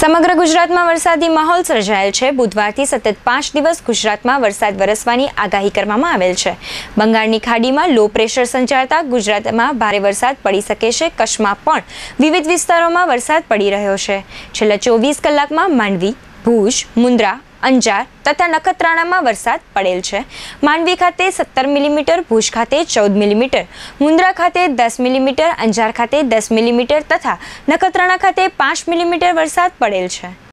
સમગ્ર ગુજરાતમાં વરસાદી માહોલ સર્જાયેલ છે બુધવારથી સતત પાંચ દિવસ ગુજરાતમાં વરસાદ વરસવાની આગાહી કરવામાં આવેલ છે બંગાળની ખાડીમાં લો પ્રેશર સંચારતા ગુજરાતમાં ભારે વરસાદ પડી શકે છે કચ્છમાં પણ વિવિધ વિસ્તારોમાં વરસાદ પડી રહ્યો છે છેલ્લા ચોવીસ કલાકમાં માંડવી ભુજ મુન્દ્રા અંજાર તથા નખત્રાણામાં વરસાદ પડેલ છે માંડવી ખાતે સત્તર મિલીમીટર ભુજ ખાતે ચૌદ મિલીમીટર મુન્દ્રા ખાતે દસ મિલીમીટર અંજાર ખાતે દસ મિલીમીટર તથા નખત્રાણા ખાતે પાંચ મિલીમીટર વરસાદ પડેલ છે